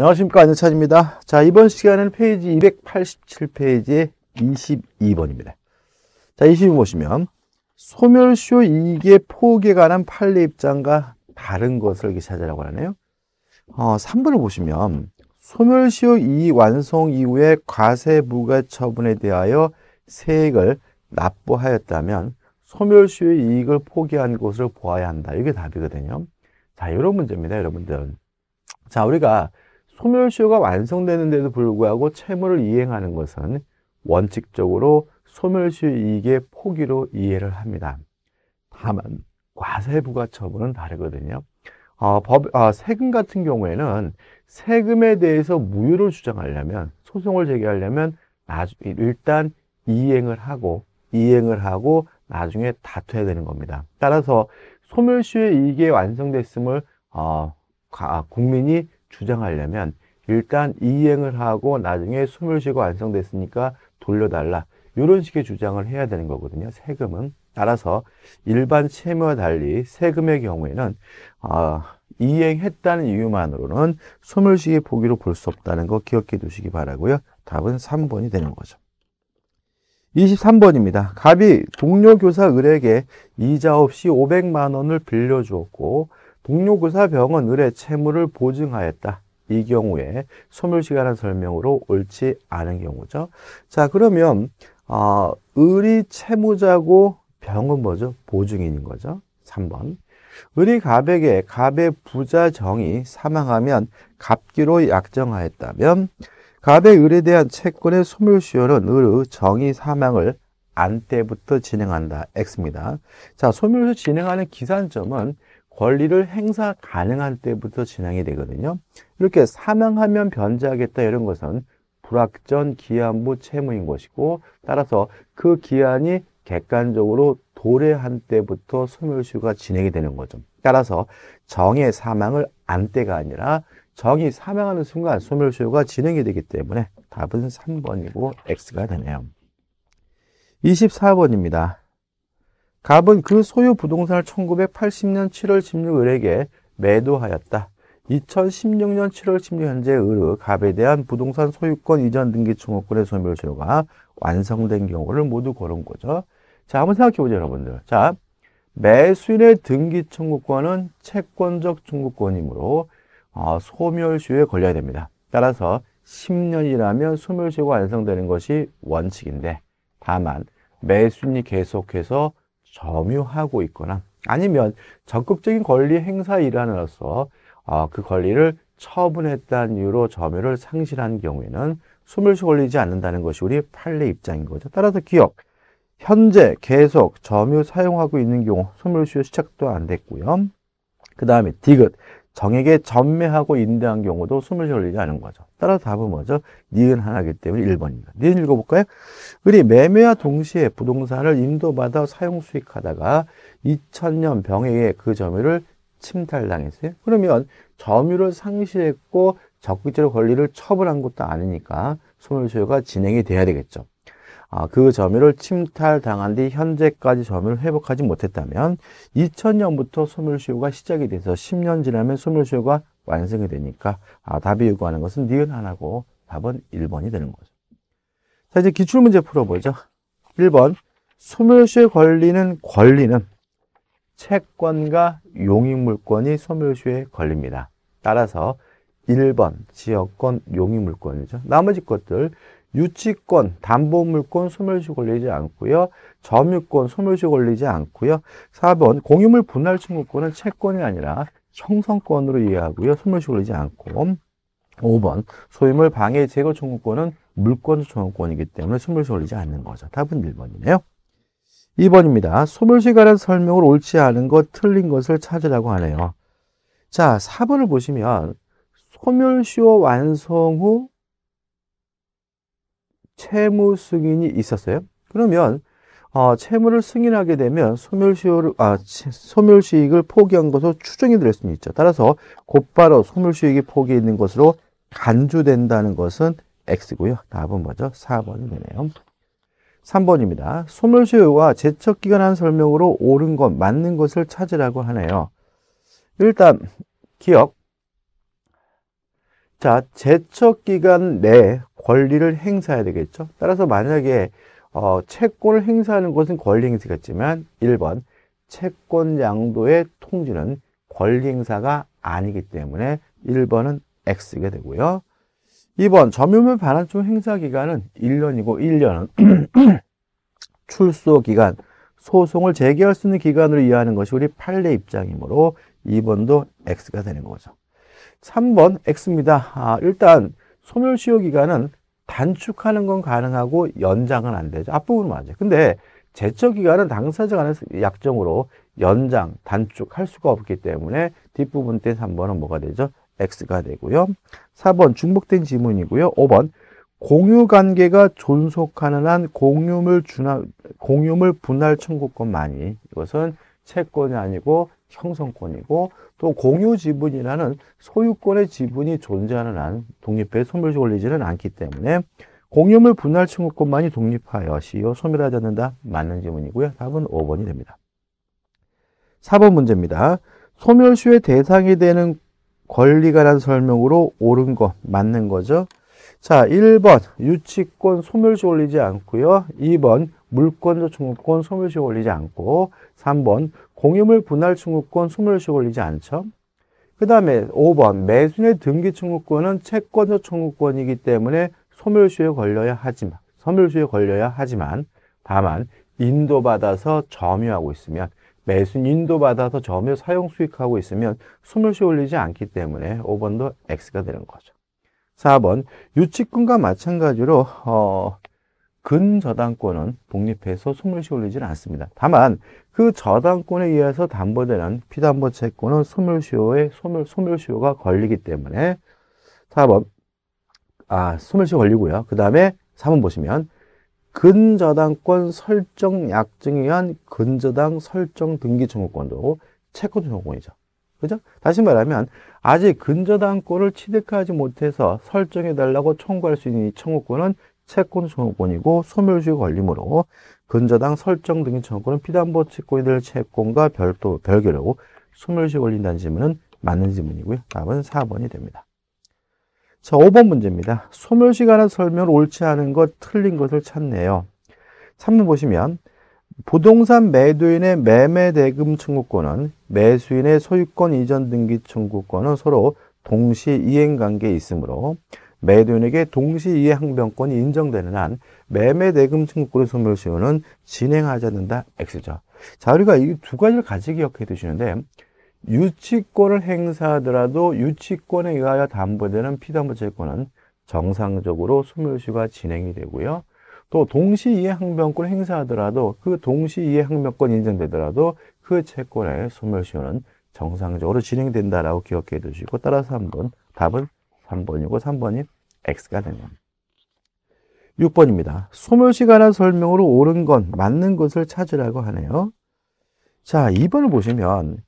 안녕하십니까 안녕찬입니다 자 이번 시간에는 페이지 287페이지 22번입니다 자 22번 보시면 소멸시효 이익의 포기에 관한 판례 입장과 다른 것을 이렇게 찾으라고 하네요 어, 3번을 보시면 소멸시효 이익 완성 이후에 과세 부과 처분에 대하여 세액을 납부하였다면 소멸시효 이익을 포기한 것을 보아야 한다 이게 답이거든요 자 이런 문제입니다 여러분들 자 우리가 소멸시효가 완성되는데도 불구하고 채무를 이행하는 것은 원칙적으로 소멸시효 이익의 포기로 이해를 합니다. 다만 과세부과처분은 다르거든요. 어, 법, 아, 세금 같은 경우에는 세금에 대해서 무효를 주장하려면 소송을 제기하려면 나중, 일단 이행을 하고 이행을 하고 나중에 다투야 되는 겁니다. 따라서 소멸시효 이익이 완성됐음을 어, 국민이 주장하려면 일단 이행을 하고 나중에 숨을 쉬고 완성됐으니까 돌려달라. 이런 식의 주장을 해야 되는 거거든요. 세금은. 따라서 일반 채무와 달리 세금의 경우에는 어, 이행했다는 이유만으로는 소멸시의 보기로 볼 수 없다는 거 기억해 두시기 바라고요. 답은 3번이 되는 거죠. 23번입니다. 갑이 동료 교사 을에게 이자 없이 500만 원을 빌려주었고 동료구사병은 을의 채무를 보증하였다. 이 경우에 소멸시간을 설명으로 옳지 않은 경우죠. 자 그러면 어, 을이 채무자고 병은 뭐죠? 보증인인 거죠. 3번. 을이 갑에게 갑의 부자 정이 사망하면 갑기로 약정하였다면 갑의 을에 대한 채권의 소멸시효는 을의 정의 사망을 안때부터 진행한다. X입니다. 자, 소멸시 진행하는 기산점은 권리를 행사 가능한 때부터 진행이 되거든요. 이렇게 사망하면 변제하겠다 이런 것은 불확전 기한부 채무인 것이고 따라서 그 기한이 객관적으로 도래한 때부터 소멸시효가 진행이 되는 거죠. 따라서 정의 사망을 안 때가 아니라 정의 사망하는 순간 소멸시효가 진행이 되기 때문에 답은 3번이고 X가 되네요. 24번입니다. 갑은 그 소유 부동산을 1980년 7월 16일 에게 매도하였다. 2016년 7월 16일 현재 을의 갑에 대한 부동산 소유권 이전 등기 청구권의 소멸시효가 완성된 경우를 모두 고른 거죠. 자, 한번 생각해 보죠, 여러분들. 자, 매수인의 등기 청구권은 채권적 청구권이므로 어, 소멸시효에 걸려야 됩니다. 따라서 10년이라면 소멸시효가 완성되는 것이 원칙인데 다만 매수인이 계속해서 점유하고 있거나 아니면 적극적인 권리 행사 일환으로서 어, 그 권리를 처분했다는 이유로 점유를 상실한 경우에는 숨을 쉬올리지 않는다는 것이 우리 판례 입장인 거죠. 따라서 기억, 현재 계속 점유 사용하고 있는 경우 숨을 쉬어 시작도 안 됐고요. 그 다음에 디귿, 정액에 전매하고 인대한 경우도 숨을 쉬올리지 않은 거죠. 따라서 답은 뭐죠? 니은 하나기 때문에 1번입니다. 니은 읽어볼까요? 을이 매매와 동시에 부동산을 인도받아 사용 수익하다가 2000년 병해그 점유를 침탈당했어요. 그러면 점유를 상실했고 적극적으로 권리를 처분한 것도 아니니까 소멸소유가 진행이 돼야 되겠죠. 아, 그 점유를 침탈당한 뒤 현재까지 점유를 회복하지 못했다면 2000년부터 소멸시효가 시작이 돼서 10년 지나면 소멸시효가 완성이 되니까 아, 답이 요구하는 것은 니은 하나고 답은 1번이 되는 거죠. 자, 이제 기출문제 풀어보죠. 1번, 소멸시의 권리는 권리는 채권과 용익물권이 소멸시의 권리니다 따라서 1번 지역권, 용익물권이죠. 나머지 것들 유치권, 담보물권 소멸시 걸리지 않고요. 점유권 소멸시 걸리지 않고요. 4번 공유물 분할 청구권은 채권이 아니라 형성권으로 이해하고요. 소멸시효를 이지 않고 5번 소유물 방해 제거 청구권은 물권 청구권이기 때문에 소멸시효를 이지 않는 거죠. 답은 1번이네요. 2번입니다. 소멸시효에 관한 설명을 옳지 않은 것, 틀린 것을 찾으라고 하네요. 자, 4번을 보시면 소멸시효 완성 후 채무 승인이 있었어요. 그러면 어, 채무를 승인하게 되면 소멸시효를, 아, 소멸시익을 포기한 것으로 추정이 될 수는 있죠. 따라서 곧바로 소멸시익이 포기 있는 것으로 간주된다는 것은 X고요. 답은 뭐죠? 4번이 되네요. 3번입니다. 소멸시효와 제척기간한 설명으로 옳은 것, 맞는 것을 찾으라고 하네요. 일단, 기억. 자, 제척기간 내 권리를 행사해야 되겠죠. 따라서 만약에 어, 채권을 행사하는 것은 권리 행사겠지만 1번 채권 양도의 통지는 권리 행사가 아니기 때문에 1번은 X가 되고요. 2번 점유물 반환총 행사 기간은 1년이고 1년은 출소 기간, 소송을 제기할 수 있는 기간으로 이해하는 것이 우리 판례 입장이므로 2번도 X가 되는 거죠. 3번 X입니다. 아, 일단 소멸시효 기간은 단축하는 건 가능하고 연장은 안 되죠. 앞부분은 맞아요. 근데 제척 기간은 당사자 간서 약정으로 연장, 단축할 수가 없기 때문에 뒷부분 때 3번은 뭐가 되죠? X가 되고요. 4번 중복된 지문이고요. 5번 공유 관계가 존속하는 한 공유물 준하, 공유물 분할 청구권만이 이것은 채권이 아니고 형성권이고 또 공유 지분이라는 소유권의 지분이 존재하는 한독립해소멸시올리지는 않기 때문에 공유물 분할 청구권만이 독립하여 시효 소멸하지 않는다. 맞는 질문이고요. 답은 5번이 됩니다. 4번 문제입니다. 소멸시효의 대상이 되는 권리가란 설명으로 옳은 거 맞는 거죠. 자, 1번 유치권 소멸시 올리지 않고요. 2번 물권적 청구권 소멸시 올리지 않고 3번 공유물 분할 청구권 20씩 올리지 않죠. 그 다음에 5번 매수인의 등기 청구권은 채권자 청구권이기 때문에 소멸시효에 걸려야 하지만 소멸시효에 걸려야 하지만 다만 인도받아서 점유하고 있으면 매수인 인도받아서 점유 사용 수익하고 있으면 소멸시효 올리지 않기 때문에 5번도 X가 되는 거죠. 4번 유치권과 마찬가지로 어, 근저당권은 독립해서 소멸시 효 올리지는 않습니다. 다만 그 저당권에 의해서 담보되는 피담보 채권은 소멸시효에 소멸 소멸시효가 걸리기 때문에 4번 아 소멸시효 걸리고요. 그 다음에 3번 보시면 근저당권 설정 약정에 의한 근저당 설정 등기 청구권도 채권 청구권이죠. 그죠? 다시 말하면 아직 근저당권을 취득하지 못해서 설정해달라고 청구할 수 있는 이 청구권은 채권 증권이고 소멸시효 걸리므로 근저당 설정 등의 증권은 피담보 채권이될 채권과 별도 별개로 소멸시효 걸린다는 질문은 맞는 질문이고요. 답은 4번이 됩니다. 자, 5번 문제입니다. 소멸시효라 설명을 옳지 않은 것, 틀린 것을 찾네요. 3번 보시면 부동산 매도인의 매매 대금 청구권은 매수인의 소유권 이전 등기 청구권은 서로 동시 이행관계에 있으므로 매도인에게 동시이해 항변권이 인정되는 한 매매 대금 증권의 소멸 시효는 진행하지 않는다 X죠. 자, 우리가 이 두 가지를 같이 기억해 두시는데 유치권을 행사하더라도 유치권에 의하여 담보되는 피담보 채권은 정상적으로 소멸시효가 진행이 되고요. 또 동시이해 항변권을 행사하더라도 그 동시이해 항변권이 인정되더라도 그 채권의 소멸시효는 정상적으로 진행된다라고 기억해 두시고 따라서 한번 답은 3번이고 3번이 X가 되면 6번입니다. 소멸시간한 설명으로 옳은 건 맞는 것을 찾으라고 하네요. 자, 2번을 보시면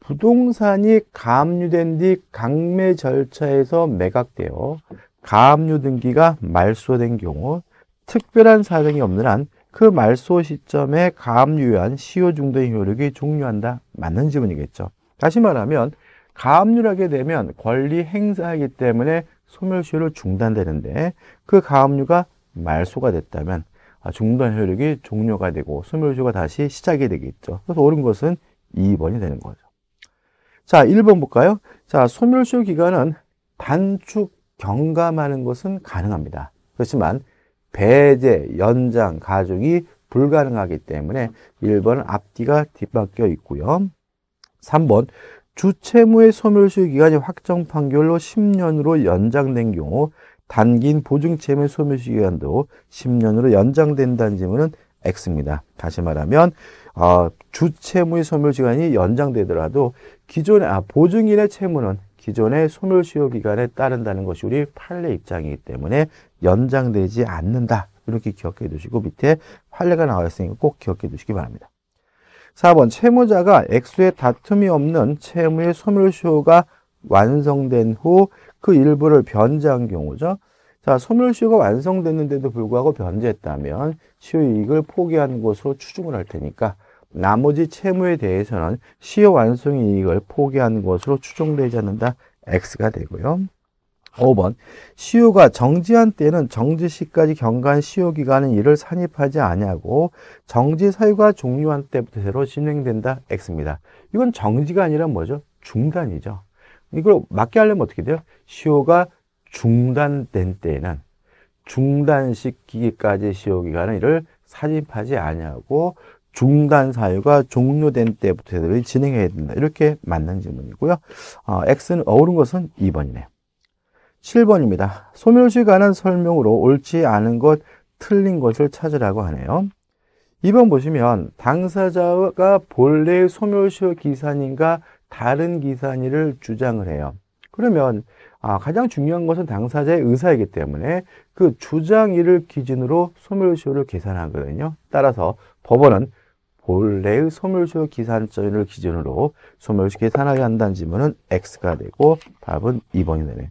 부동산이 가압된뒤 강매 절차에서 매각되어 가압 등기가 말소된 경우 특별한 사정이 없는 한 그 말소 시점에 가압한 시효 중도의 효력이 종료한다. 맞는 지문이겠죠. 다시 말하면 가압류하게 를 되면 권리 행사하기 때문에 소멸시효를 중단되는데 그 가압류가 말소가 됐다면 아, 중단 효력이 종료가 되고 소멸시효가 다시 시작이 되겠죠. 그래서 옳은 것은 2번이 되는 거죠. 자, 1번 볼까요? 자, 소멸시효 기간은 단축 경감하는 것은 가능합니다. 그렇지만 배제, 연장, 가중이 불가능하기 때문에 1번은 앞뒤가 뒤바뀌어 있고요. 3번 주채무의 소멸시효 기간이 확정 판결로 10년으로 연장된 경우 단기인 보증채무의 소멸시효 기간도 10년으로 연장된다는 질문은 X입니다. 다시 말하면 어, 주채무의 소멸시간이 연장되더라도 기존의 아, 보증인의 채무는 기존의 소멸시효 기간에 따른다는 것이 우리 판례 입장이기 때문에 연장되지 않는다. 이렇게 기억해 두시고 밑에 판례가 나와 있으니까 꼭 기억해 두시기 바랍니다. 4번 채무자가 액수의 다툼이 없는 채무의 소멸시효가 완성된 후 그 일부를 변제한 경우죠. 자, 소멸시효가 완성됐는데도 불구하고 변제했다면 시효이익을 포기한 것으로 추중을 할 테니까 나머지 채무에 대해서는 시효 완성 이익을 포기한 것으로 추정되지 않는다. X가 되고요. 5번 시효가 정지한 때는 정지 시까지 경과한 시효 기간은 이를 산입하지 아니하고 정지 사유가 종료한 때부터 새로 진행된다 X입니다. 이건 정지가 아니라 뭐죠? 중단이죠. 이걸 맞게 하려면 어떻게 돼요? 시효가 중단된 때에는 중단시키기까지 시효 기간은 이를 산입하지 아니하고 중단 사유가 종료된 때부터 새로 진행해야 된다. 이렇게 맞는 질문이고요. 어, X는 어우른 것은 2번이네요. 7번입니다. 소멸시 에 관한 설명으로 옳지 않은 것, 틀린 것을 찾으라고 하네요. 2번 보시면 당사자가 본래 소멸시효 기사인과 다른 기사인을 주장을 해요. 그러면 아, 가장 중요한 것은 당사자의 의사이기 때문에 그 주장일을 기준으로 소멸시효를 계산하거든요. 따라서 법원은 본래의 소멸시효 기산점을 기준으로 소멸시 계산하게 한다는 질문은 X가 되고 답은 2번이 되네.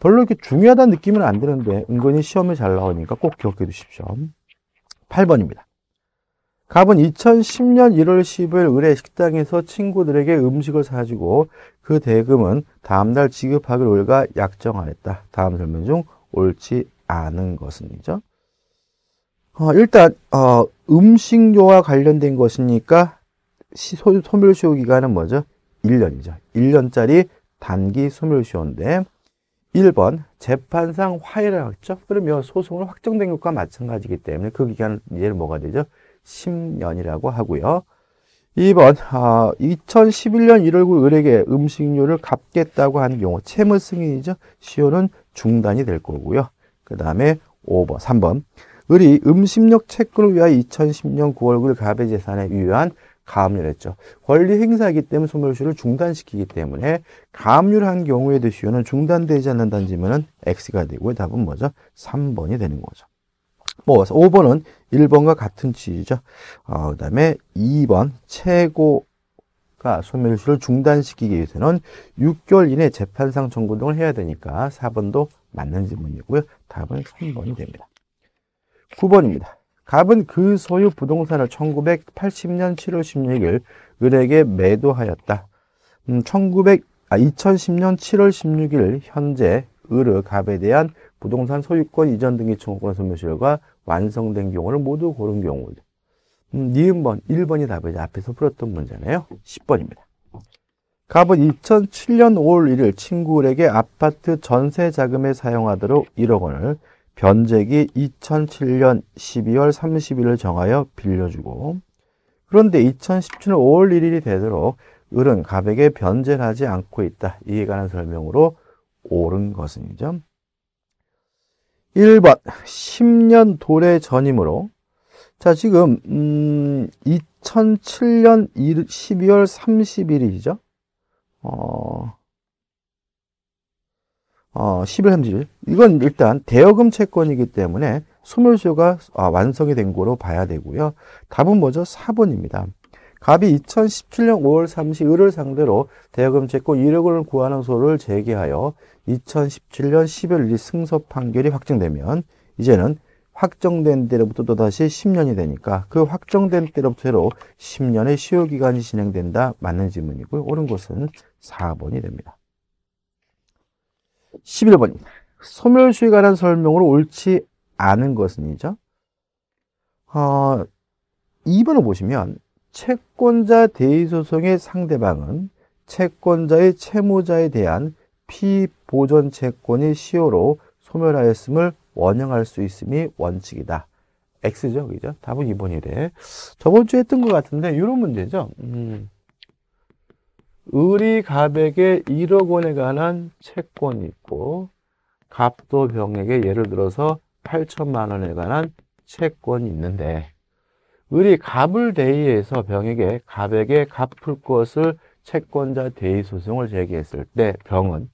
별로 이렇게 중요하다는 느낌은 안 드는데 은근히 시험에 잘 나오니까 꼭 기억해 두십시오. 8번입니다. 갑은 2010년 1월 15일 의 식당에서 친구들에게 음식을 사주고 그 대금은 다음날 지급하기로 을가 약정하였다. 다음 설명 중 옳지 않은 것은이죠. 어, 일단 어, 음식료와 관련된 것이니까 시, 소, 소멸시효 기간은 뭐죠? 1년이죠. 1년짜리 단기 소멸시효인데 1번 재판상 화해를고 했죠. 그러면 소송을 확정된 것과 마찬가지이기 때문에 그 기간은 이제 뭐가 되죠? 10년이라고 하고요. 2번 어, 2011년 1월 9일 을에게 음식료를 갚겠다고 한 경우 채무 승인이죠. 시효는 중단이 될 거고요. 그 다음에 5번, 3번 을이 음식력 채권을 위하여 2010년 9월 9일 가배재산에 유효한 가압류를 했죠. 권리 행사이기 때문에 소멸시효를 중단시키기 때문에 가압류를 한 경우에도 시효는 중단되지 않는다는 지문은 X가 되고 답은 뭐죠? 3번이 되는 거죠. 뭐아 5번은 1번과 같은 취지죠. 어, 그 다음에 2번 최고 가 소멸시효를 중단시키기 위해서는 6개월 이내 재판상 청구 등을 해야 되니까 4번도 맞는 질문이고요. 답은 3번이 됩니다. 9번입니다. 갑은 그 소유 부동산을 1980년 7월 16일 을에게 매도하였다. 음, 1900, 아, 2010년 7월 16일 현재 을의 갑에 대한 부동산 소유권 이전 등기 청구권 소멸시효가 완성된 경우를 모두 고른 경우 음, 니은번 1번이 답이죠. 앞에서 풀었던 문제네요. 10번입니다. 갑은 2007년 5월 1일 친구에게 아파트 전세 자금에 사용하도록 1억 원을 변제기 2007년 12월 30일을 정하여 빌려주고 그런데 2017년 5월 1일이 되도록 을은 갑에게 변제를 하지 않고 있다. 이에 관한 설명으로 옳은 것은이죠. 1번 10년 도래 전임으로 자 지금 음, 2007년 12월 30일이죠. 어, 어, 10일, 3일 이건 일단 대여금 채권이기 때문에 소멸시효가 아, 완성이 된 거로 봐야 되고요. 답은 뭐죠? 4번입니다. 갑이 2017년 5월 30일 을 상대로 대여금 채권 1억을 구하는 소를 제기하여 2017년 10월 1일 승소 판결이 확정되면 이제는 확정된 때로부터 또다시 10년이 되니까 그 확정된 때로부터로 10년의 시효기간이 진행된다. 맞는 질문이고요. 옳은 것은 4번이 됩니다. 11번입니다. 소멸수에 관한 설명으로 옳지 않은 것은이죠. 어, 2번을 보시면 채권자 대의소송의 상대방은 채권자의 채무자에 대한 피보전 채권이 시효로 소멸하였음을 원형할 수 있음이 원칙이다. X죠, 그죠? 답은 2번이래. 저번 주에 했던 것 같은데, 이런 문제죠. 음. 의리갑에게 1억 원에 관한 채권이 있고 갑도 병에게 예를 들어서 8천만 원에 관한 채권이 있는데 의리 갑을 대의해서 병에게 갑에게 갚을 것을 채권자 대의 소송을 제기했을 때 병은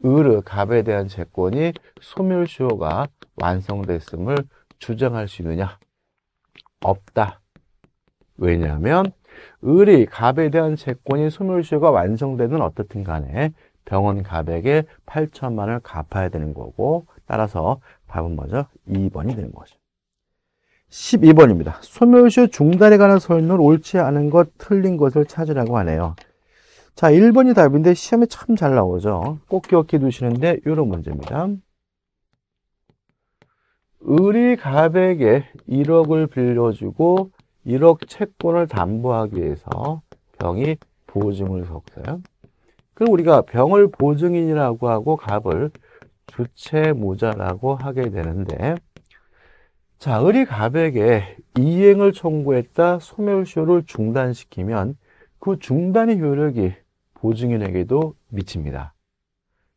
의의 갑에 대한 채권이 소멸시효가 완성됐음을 주장할 수 있느냐? 없다. 왜냐하면 을이 갑에 대한 채권이 소멸시효가 완성되는 어떻든 간에 병원 갑에게 8천만 원을 갚아야 되는 거고 따라서 답은 먼저 2번이 되는 거죠. 12번입니다. 소멸시효 중단에 관한 설을 옳지 않은 것, 틀린 것을 찾으라고 하네요. 자, 1번이 답인데 시험에 참 잘 나오죠. 꼭 기억해 두시는데 이런 문제입니다. 을이 갑에게 1억을 빌려주고 1억 채권을 담보하기 위해서 병이 보증을 섰어요. 그럼 우리가 병을 보증인이라고 하고 갑을 주체모자라고 하게 되는데 자, 을이 갑에게 이행을 청구했다 소멸시효를 중단시키면 그 중단의 효력이 보증인에게도 미칩니다.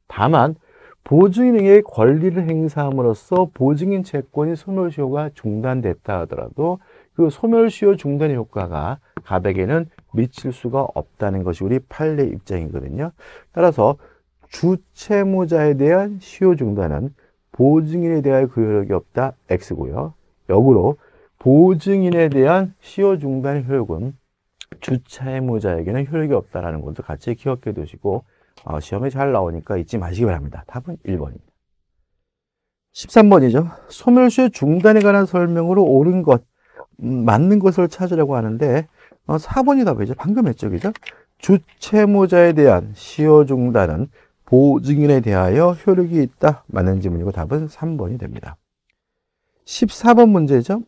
다만 보증인에게 권리를 행사함으로써 보증인 채권이 소멸시효가 중단됐다 하더라도 그 소멸시효 중단의 효과가 갑에게는 미칠 수가 없다는 것이 우리 판례 입장이거든요. 따라서 주채무자에 대한 시효 중단은 보증인에 대하 효력이 없다 X고요. 역으로 보증인에 대한 시효 중단의 효력은 주채무자에게는 효력이 없다는 것도 같이 기억해 두시고 어, 시험에 잘 나오니까 잊지 마시기 바랍니다. 답은 1번입니다. 13번이죠. 소멸시효 중단에 관한 설명으로 옳은 것 맞는 것을 찾으려고 하는데 어, 4번이 답이죠. 방금 했죠. 그죠? 주채무자에 대한 시효 중단은 보증인에 대하여 효력이 있다. 맞는 질문이고 답은 3번이 됩니다. 14번 문제죠.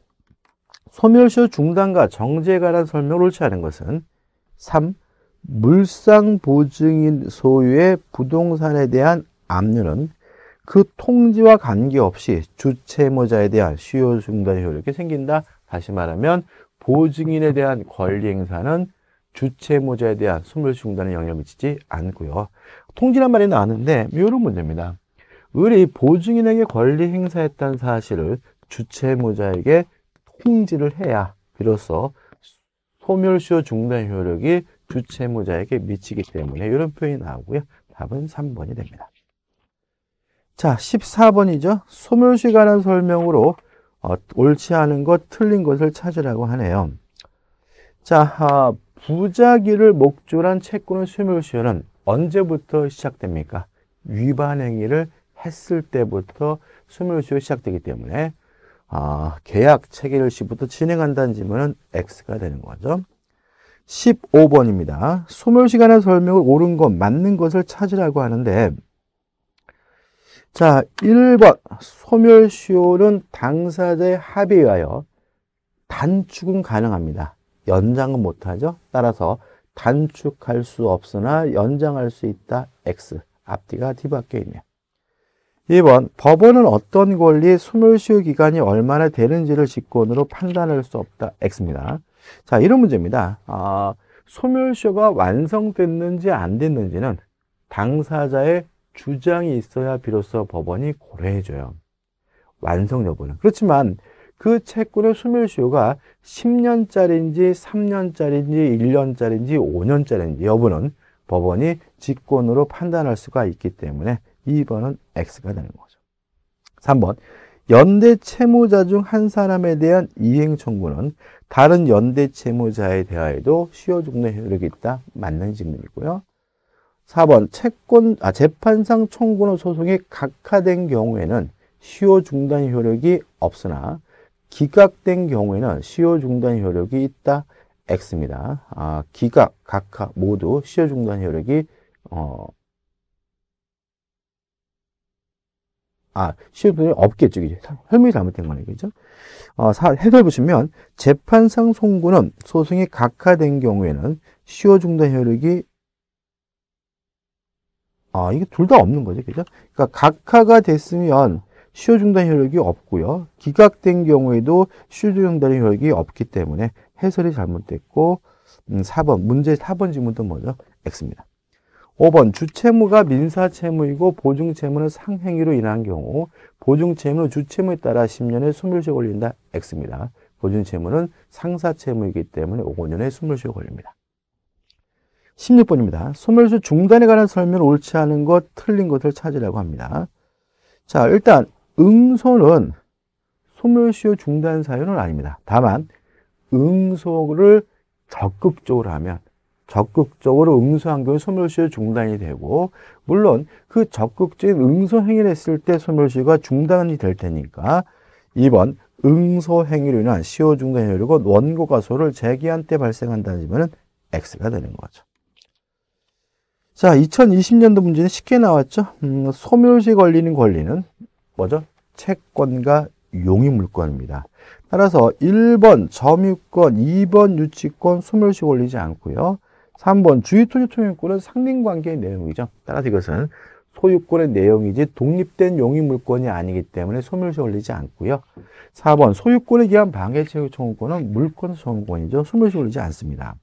소멸시효 중단과 정지에 관한 설명을 옳지 않은 것은 3. 물상 보증인 소유의 부동산에 대한 압류는 그 통지와 관계없이 주채무자에 대한 시효 중단 효력이 생긴다. 다시 말하면 보증인에 대한 권리 행사는 주채모자에 대한 소멸시공단에 영향을 미치지 않고요. 통지란 말이 나왔는데 이런 문제입니다. 을이 보증인에게 권리 행사했다는 사실을 주체모자에게 통지를 해야 비로소 소멸시효 중단 효력이 주체모자에게 미치기 때문에 이런 표현이 나오고요. 답은 3번이 됩니다. 자, 14번이죠. 소멸시 관한 설명으로 어, 옳지 않은 것, 틀린 것을 찾으라고 하네요. 자, 아, 부자기를 목조한 채권의 소멸시효는 언제부터 시작됩니까? 위반 행위를 했을 때부터 소멸시효 시작되기 때문에 아, 계약 체결 시부터 진행한다는 지문은 X가 되는 거죠. 15번입니다. 소멸시간의 설명을 옳은 것, 맞는 것을 찾으라고 하는데 자, 1번 소멸시효는 당사자의 합의에 의하여 단축은 가능합니다. 연장은 못하죠. 따라서 단축할 수 없으나 연장할 수 있다. X. 앞뒤가 뒤바뀌어 있네요. 2번 법원은 어떤 권리의 소멸시효 기간이 얼마나 되는지를 직권으로 판단할 수 없다. X입니다. 자, 이런 문제입니다. 아, 소멸시효가 완성됐는지 안 됐는지는 당사자의 주장이 있어야 비로소 법원이 고려해줘요. 완성 여부는. 그렇지만 그 채권의 수밀수요가 10년짜리인지 3년짜리인지 1년짜리인지 5년짜리인지 여부는 법원이 직권으로 판단할 수가 있기 때문에 2번은 X가 되는 거죠. 3번. 연대 채무자 중 한 사람에 대한 이행 청구는 다른 연대 채무자에 대하여도 시효 종료에 흐르겠다. 맞는 질문이고요. 4번 채권 아 재판상 청구는 소송이 각하된 경우에는 시효 중단 효력이 없으나 기각된 경우에는 시효 중단 효력이 있다 X입니다. 아, 기각, 각하 모두 시효 중단 효력이 어, 아, 시효분이 없겠죠. 이제 설명이 잘못된 거네, 그죠? 어, 사, 해설 보시면, 재판상 송구는 소송이 각하된 경우에는 시효 중단 효력이 아, 이게 둘 다 없는 거죠. 그죠? 그러니까 각하가 됐으면 시효 중단 효력이 없고요. 기각된 경우에도 시효 중단 효력이 없기 때문에 해설이 잘못됐고 음, 4번 문제 4번 질문도 먼저 X입니다. 5번 주채무가 민사채무이고 보증채무는 상행위로 인한 경우 보증채무는 주채무에 따라 10년에 20세 걸린다 X입니다. 보증채무는 상사채무이기 때문에 5년에 20세 걸립니다. 16번입니다. 소멸수 중단에 관한 설명 옳지 않은 것, 틀린 것을 찾으라고 합니다. 자, 일단 응소는 소멸수요 중단 사유는 아닙니다. 다만 응소를 적극적으로 하면 적극적으로 응소한 경우 소멸시효 중단이 되고 물론 그 적극적인 응소 행위를 했을 때 소멸시효가 중단이 될 테니까 2번 응소 행위로 인한 시효 중단 효력은 원고 가소를 제기한 때 발생한다는 X가 되는 거죠. 자, 2020년도 문제는 쉽게 나왔죠. 음, 소멸시 걸리는 권리는 뭐죠? 채권과 용의물권입니다. 따라서 1번 점유권, 2번 유치권, 소멸시 걸리지 않고요. 3번 주유토지 통용권은 상린관계의 내용이죠. 따라서 이것은 소유권의 내용이지 독립된 용의물권이 아니기 때문에 소멸시 걸리지 않고요. 4번 소유권에 기한 방해체육 청구권은 물권 청구권이죠. 소멸시 걸리지 않습니다.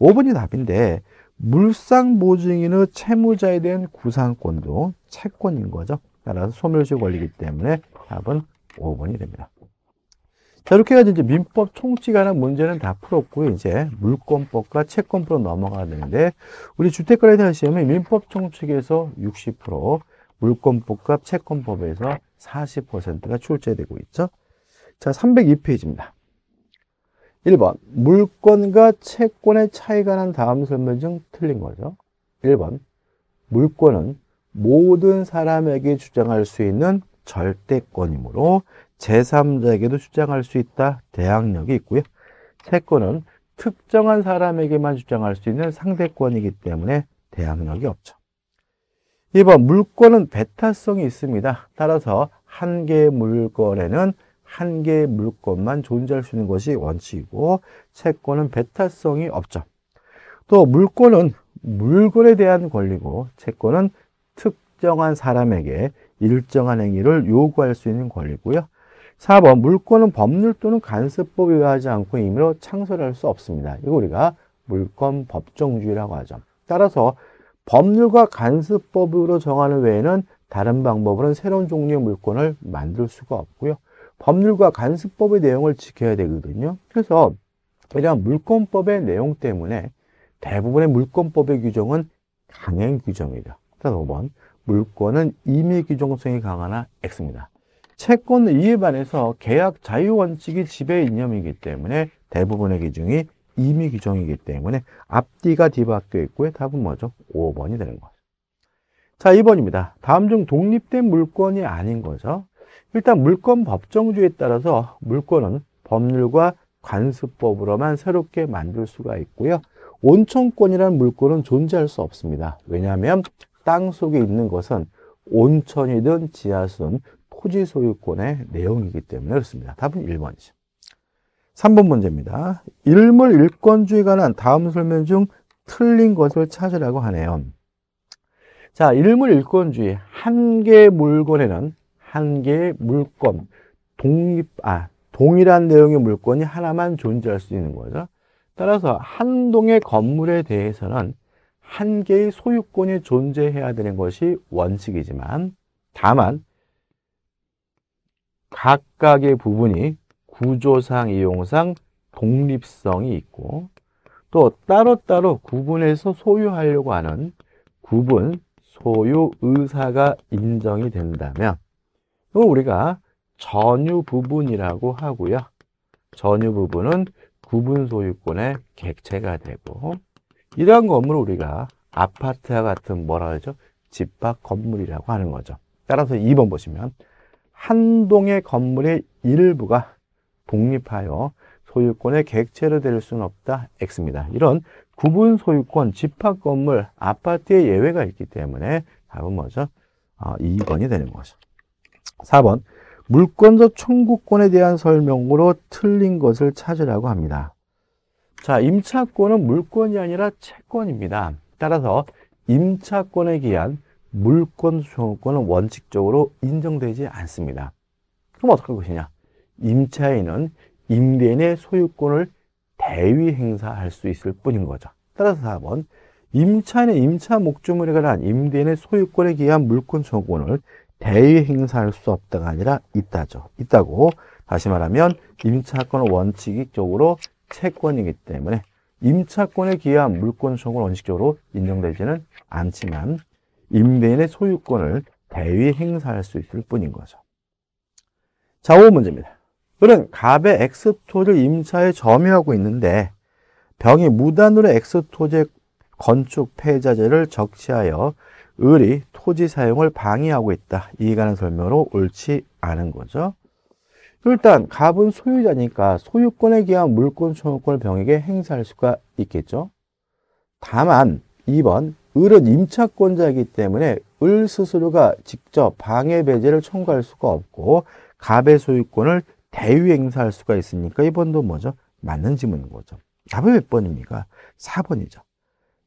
5번이 답인데 물상보증인의 채무자에 대한 구상권도 채권인 거죠. 따라서 소멸시효 권리이기 때문에 답은 5번이 됩니다. 자, 이렇게 해서 이제 민법 총칙 관한 문제는 다 풀었고요. 이제 물권법과 채권법으로 넘어가야 되는데, 우리 주택거래에 대한 시험이 민법 총칙에서 60%, 물권법과 채권법에서 40%가 출제되고 있죠. 자, 302페이지입니다. 1번 물권과 채권의 차이가 난 다음 설명중 틀린 거죠. 1번 물권은 모든 사람에게 주장할 수 있는 절대권이므로 제3자에게도 주장할 수 있다. 대항력이 있고요. 채권은 특정한 사람에게만 주장할 수 있는 상대권이기 때문에 대항력이 없죠. 2번 물권은 배타성이 있습니다. 따라서 한 개의 물건에는 한 개의 물건만 존재할 수 있는 것이 원칙이고 채권은 배타성이 없죠. 또 물권은 물건에 대한 권리고 채권은 특정한 사람에게 일정한 행위를 요구할 수 있는 권리고요. 4번 물권은 법률 또는 간섭법에 의하지 않고 임의로 창설할 수 없습니다. 이거 우리가 물권 법정주의라고 하죠. 따라서 법률과 간섭법으로 정하는 외에는 다른 방법으로는 새로운 종류의 물권을 만들 수가 없고요. 법률과 간습법의 내용을 지켜야 되거든요. 그래서 이러한 물권법의 내용 때문에 대부분의 물권법의 규정은 강행 규정이다. 그래서 5번 뭐 물권은 임의 규정성이 강하나 X입니다. 채권 이에 반해서 계약 자유 원칙이 지배 이념이기 때문에 대부분의 규정이 임의 규정이기 때문에 앞뒤가 뒤바뀌어 있고 요 답은 뭐죠? 5번이 되는 거죠. 자, 2번입니다. 다음 중 독립된 물권이 아닌 거죠. 일단 물권 법정주의에 따라서 물권은 법률과 관습법으로만 새롭게 만들 수가 있고요. 온천권이라는 물권은 존재할 수 없습니다. 왜냐하면 땅 속에 있는 것은 온천이든 지하수든 토지 소유권의 내용이기 때문에 그렇습니다. 답은 1번이죠. 3번 문제입니다. 일물 일권주의에 관한 다음 설명 중 틀린 것을 찾으라고 하네요. 자, 일물 일권주의 한개 물건에는 한 개의 물건, 독립, 아, 동일한 내용의 물건이 하나만 존재할 수 있는 거죠. 따라서 한 동의 건물에 대해서는 한 개의 소유권이 존재해야 되는 것이 원칙이지만 다만 각각의 부분이 구조상, 이용상 독립성이 있고 또 따로따로 구분해서 소유하려고 하는 구분, 소유 의사가 인정이 된다면 우리가 전유 부분이라고 하고요. 전유 부분은 구분 소유권의 객체가 되고 이러한 건물을 우리가 아파트와 같은 뭐라 하죠? 집합 건물이라고 하는 거죠. 따라서 2번 보시면 한 동의 건물의 일부가 독립하여 소유권의 객체로 될 수는 없다. X입니다. 이런 구분 소유권, 집합 건물, 아파트의 예외가 있기 때문에 답은 뭐죠? 어, 아, 2번이 되는 거죠. 4번 물권적 청구권에 대한 설명으로 틀린 것을 찾으라고 합니다. 자, 임차권은 물권이 아니라 채권입니다. 따라서 임차권에 기한 물권 소용권은 원칙적으로 인정되지 않습니다. 그럼 어떻게 할 것이냐? 임차인은 임대인의 소유권을 대위 행사할 수 있을 뿐인 거죠. 따라서 4번 임차인의 임차 목적물에 관한 임대인의 소유권에 기한 물권 소구권을 대위 행사할 수 없다가 아니라 있다죠. 있다고 다시 말하면 임차권 원칙이 으로 채권이기 때문에 임차권에 기한 물권 소유권 원칙적으로 인정되지는 않지만 임대인의 소유권을 대위 행사할 수 있을 뿐인 거죠. 자, 5문제입니다. 을은 갑의 엑스토를 임차에 점유하고 있는데 병이 무단으로 엑스토제 건축 폐자재를 적시하여 을이 토지 사용을 방해하고 있다. 이해가는 설명으로 옳지 않은 거죠. 일단 갑은 소유자니까 소유권에 기한 물권 청구권을 병에게 행사할 수가 있겠죠. 다만 2번 을은 임차권자이기 때문에 을 스스로가 직접 방해 배제를 청구할 수가 없고 갑의 소유권을 대위 행사할 수가 있으니까 1번도 뭐죠? 맞는 지문인 거죠. 답은 몇 번입니까? 4번이죠.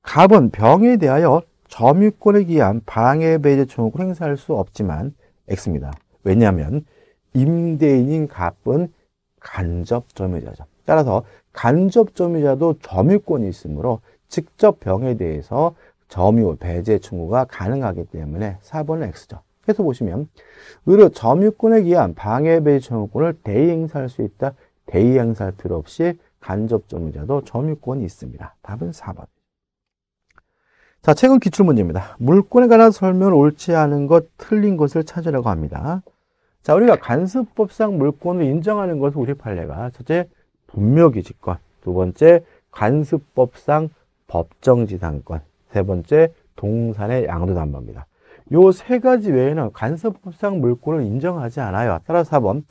갑은 병에 대하여 점유권에 기한 방해배제 청구를 행사할 수 없지만 X입니다. 왜냐하면 임대인인 갑은 간접 점유자죠. 따라서 간접 점유자도 점유권이 있으므로 직접 병에 대해서 점유 배제 청구가 가능하기 때문에 4번은 X죠. 해서 보시면 의료 점유권에 기한 방해배제 청구권을 대의 행사할 수 있다. 대의 행사할 필요 없이 간접 점유자도 점유권이 있습니다. 답은 4번. 자, 최근 기출문제입니다. 물권에 관한 설명 을 옳지 않은 것, 틀린 것을 찾으라고 합니다. 자, 우리가 간수법상 물권을 인정하는 것은 우리 판례가 첫째, 분묘기지권, 두 번째, 간수법상 법정지상권, 세 번째, 동산의 양도담보입니다. 요 세 가지 외에는 간수법상 물권을 인정하지 않아요. 따라서 4번,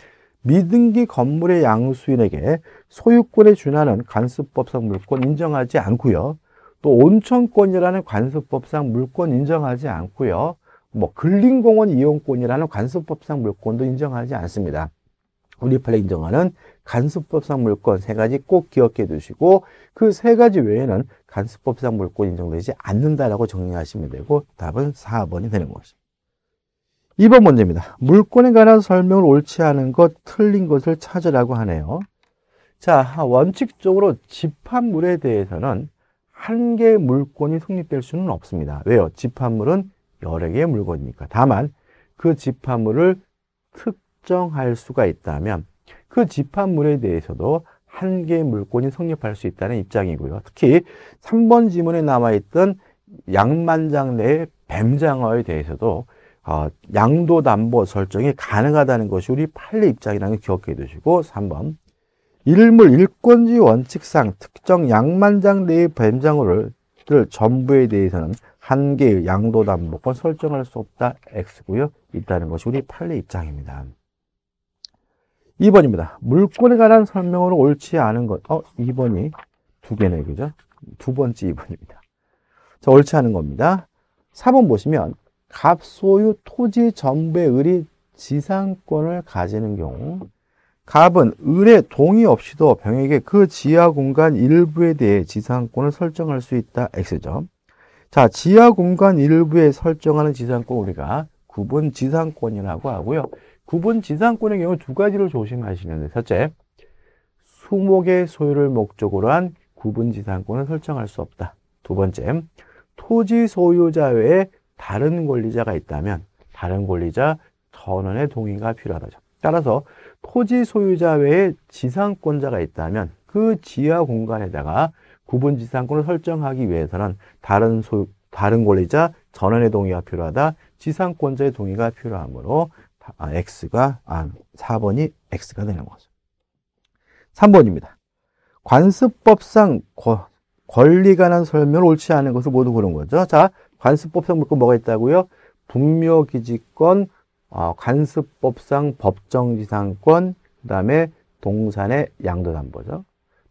미등기 건물의 양수인에게 소유권에 준하는 간수법상 물권 인정하지 않고요. 또 온천권이라는 관습법상 물권 인정하지 않고요. 뭐 근린공원 이용권이라는 관습법상 물권도 인정하지 않습니다. 우리 팔레 인정하는 간수법상 물권 세 가지 꼭 기억해 두시고 그 세 가지 외에는 간수법상 물권 인정되지 않는다라고 정리하시면 되고 답은 4번이 되는 것입니다. 2번 문제입니다. 물권에 관한 설명을 옳지 않은 것, 틀린 것을 찾으라고 하네요. 자, 원칙적으로 집합물에 대해서는 한 개의 물건이 성립될 수는 없습니다. 왜요? 집합물은 여러 개의 물건이니까. 다만 그 집합물을 특정할 수가 있다면 그 집합물에 대해서도 한 개의 물건이 성립할 수 있다는 입장이고요. 특히 3번 지문에 남아있던 양만장 내의 뱀장어에 대해서도 어, 양도 담보 설정이 가능하다는 것이 우리 판례 입장이라는 걸 기억해 두시고 3번 일물 일권지 원칙상 특정 양만장 내의 뱀장어를 전부에 대해서는 한 개의 양도담보권 설정할 수 없다 X고요. 있다는 것이 우리 판례 입장입니다. 2번입니다. 물권에 관한 설명으로 옳지 않은 것. 어, 2번이 두 개네, 그죠? 두 번째 2번입니다. 자, 옳지 않은 겁니다. 3번 보시면 갑, 소유, 토지 전부의 을이 지상권을 가지는 경우 갑은 을의 동의 없이도 병에게 그 지하 공간 일부에 대해 지상권을 설정할 수 있다. X점. 자, 지하 공간 일부에 설정하는 지상권 우리가 구분 지상권이라고 하고요. 구분 지상권의 경우 두 가지를 조심하시면 돼요. 첫째, 수목의 소유를 목적으로 한 구분 지상권을 설정할 수 없다. 두 번째, 토지 소유자 외에 다른 권리자가 있다면 다른 권리자 전원의 동의가 필요하다. 죠 따라서 토지 소유자 외에 지상권자가 있다면 그 지하 공간에다가 구분 지상권을 설정하기 위해서는 다른 소 다른 권리자 전원의 동의가 필요하다. 지상권자의 동의가 필요하므로 아, x가 아, 4번이 x가 되는 거죠. 3번입니다. 관습법상 권리 관한 설명 옳지 않은 것을 모두 그런 거죠. 자, 관습법상 물건 뭐가 있다고요? 분묘기지권, 어, 간습법상 법정지상권, 그 다음에 동산의 양도담보죠.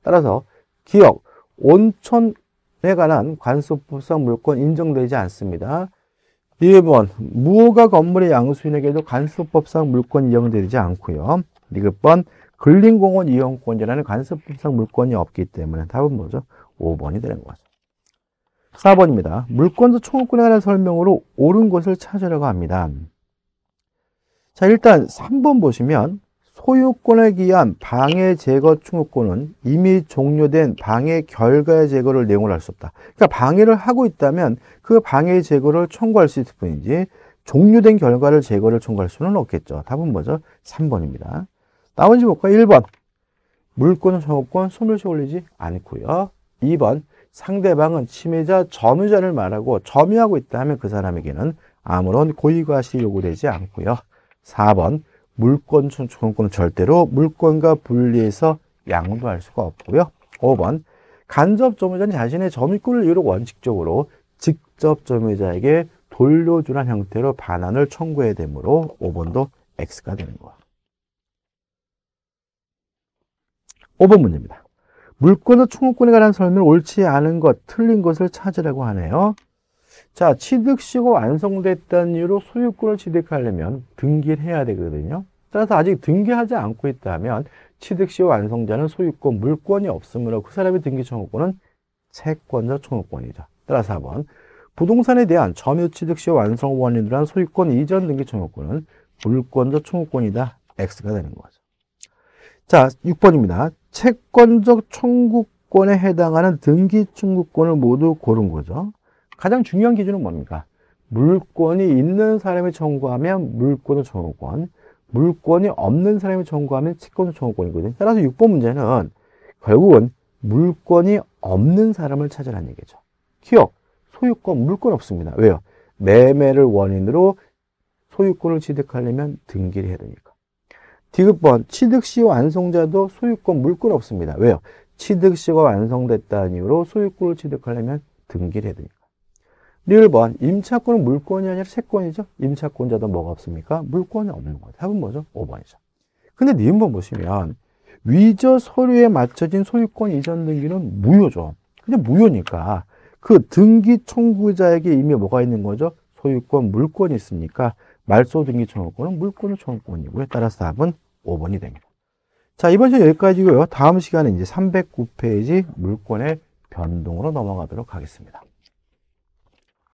따라서 기억, 온천에 관한 간습법상 물권 인정되지 않습니다. 2번 무허가 건물의 양수인에게도 간습법상 물권 이정되지 않고요. 2번, 근린공원 이용권이라는 간습법상 물권이 없기 때문에 답은 뭐죠? 5번이 되는 거죠. 4번입니다. 물권도 총권에 관한 설명으로 옳은 것을 찾으려고 합니다. 자, 일단 3번 보시면 소유권에 기한 방해 제거 충고권은 이미 종료된 방해 결과의 제거를 내용으로할 수 없다. 그러니까 방해를 하고 있다면 그 방해 제거를 청구할 수 있을 뿐이지 종료된 결과를 제거를 청구할 수는 없겠죠. 답은 뭐죠? 3번입니다. 나머지 볼까요? 1번. 물권, 청구권 소멸시 올리지 않고요. 2번. 상대방은 침해자, 점유자를 말하고 점유하고 있다 하면 그 사람에게는 아무런 고의과실이 요구되지 않고요. 4번 물권 청구권은 절대로 물권과 분리해서 양도할 수가 없고요. 5번 간접 점유자는 자신의 점유권을 이유로 원칙적으로 직접 점유자에게 돌려주란 형태로 반환을 청구해야 되므로 5번도 X가 되는 거야. 5번 문제입니다. 물권의 청구권에 관한 설명 옳지 않은 것, 틀린 것을 찾으라고 하네요. 자, 취득시고 완성됐다는 이유로 소유권을 취득하려면 등기를 해야 되거든요. 따라서 아직 등기하지 않고 있다면 취득시 완성자는 소유권, 물권이 없으므로 그 사람의 등기 청구권은 채권자 청구권이죠. 따라서 4번 부동산에 대한 점유취득시 완성 원인으로 한 소유권 이전 등기 청구권은 물권적 청구권이다. X가 되는 거죠. 자, 6번입니다. 채권적 청구권에 해당하는 등기 청구권을 모두 고른 거죠. 가장 중요한 기준은 뭡니까? 물권이 있는 사람이 청구하면 물권을 청구권, 물권이 없는 사람이 청구하면 채권을 청구권이거든요. 따라서 6번 문제는 결국은 물권이 없는 사람을 찾으라는 얘기죠. 기억, 소유권, 물권 없습니다. 왜요? 매매를 원인으로 소유권을 취득하려면 등기를 해야 되니까. 디귿번 취득시 완성자도 소유권, 물권 없습니다. 왜요? 취득시가 완성됐다는 이유로 소유권을 취득하려면 등기를 해야 되니까. 1번 임차권은 물권이 아니라 채권이죠. 임차권자도 뭐가 없습니까? 물권이 없는 거예요 답은 뭐죠? 5번이죠. 근데 니번 보시면 위저 서류에 맞춰진 소유권 이전 등기는 무효죠. 그냥 무효니까 그 등기 청구자에게 이미 뭐가 있는 거죠? 소유권, 물권이 있습니까 말소 등기 청구권은 물권의 청구권이고요. 따라서 답은 5번이 됩니다. 자, 이번 시간 여기까지고요. 다음 시간에 이제 309페이지 물권의 변동으로 넘어가도록 하겠습니다.